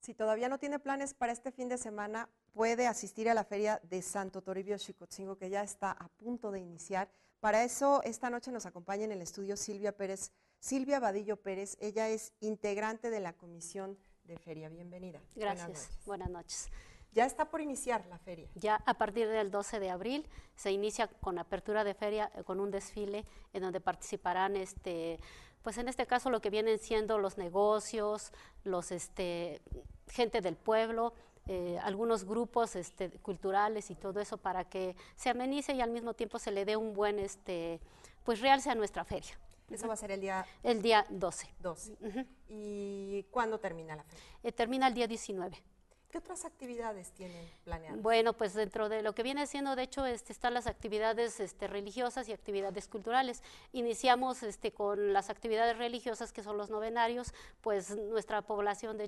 Si todavía no tiene planes para este fin de semana, puede asistir a la feria de Santo Toribio Chicotzingo, que ya está a punto de iniciar. Para eso, esta noche nos acompaña en el estudio Silvia Pérez, Silvia Vadillo Pérez. Ella es integrante de la comisión de feria. Bienvenida. Gracias. Buenas noches. Buenas noches. Ya está por iniciar la feria. Ya a partir del 12 de abril se inicia con apertura de feria, con un desfile en donde participarán este, pues en este caso lo que vienen siendo los negocios, los este, gente del pueblo, eh, algunos grupos este, culturales y todo eso para que se amenice y al mismo tiempo se le dé un buen este, pues realce a nuestra feria. Eso va a ser el día... El día 12. 12. ¿Y cuándo termina la feria? Eh, termina el día 19. ¿Qué otras actividades tienen planeadas? Bueno, pues dentro de lo que viene siendo, de hecho, este, están las actividades este, religiosas y actividades culturales. Iniciamos este, con las actividades religiosas, que son los novenarios, pues nuestra población,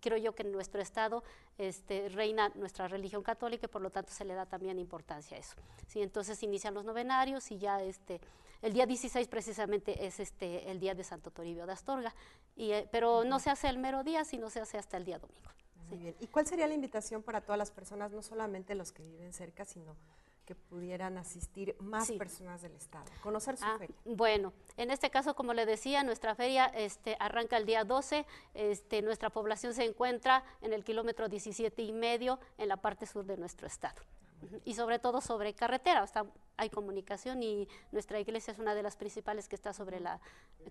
creo yo que en nuestro estado este, reina nuestra religión católica y por lo tanto se le da también importancia a eso. ¿sí? Entonces inician los novenarios y ya el día 16 precisamente es este, el día de Santo Toribio de Astorga, y, eh, pero no se hace el mero día, sino se hace hasta el día domingo. Muy bien. ¿Y cuál sería la invitación para todas las personas, no solamente los que viven cerca, sino que pudieran asistir más personas del estado, conocer su ah, feria. Bueno, en este caso, como le decía, nuestra feria este, arranca el día 12, este, nuestra población se encuentra en el kilómetro 17 y medio en la parte sur de nuestro estado. Ah, y sobre todo sobre carretera, está hay comunicación y nuestra iglesia es una de las principales que está sobre la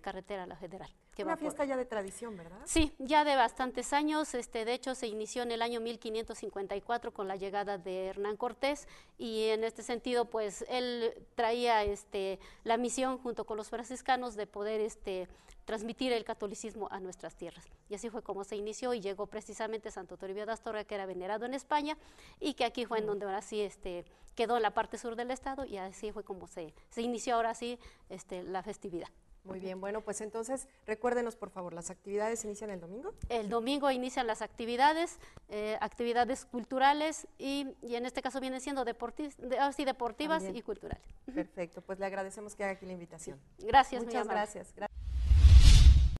carretera la federal. una fiesta ya de tradición, ¿verdad? Sí, ya de bastantes años. Este, de hecho, se inició en el año 1554 con la llegada de Hernán Cortés y en este sentido, pues él traía este, la misión junto con los franciscanos de poder este, transmitir el catolicismo a nuestras tierras. Y así fue como se inició y llegó precisamente Santo Toribio de Astorga, que era venerado en España y que aquí fue en mm. donde ahora sí este, quedó la parte sur del estado y y así fue como se, se inició ahora sí este, la festividad. Muy bien, bueno, pues entonces recuérdenos por favor, ¿las actividades inician el domingo? El domingo inician las actividades, eh, actividades culturales y, en este caso vienen siendo deportivas y culturales. Perfecto, pues le agradecemos que haga aquí la invitación. Gracias, Muchas gracias. gracias.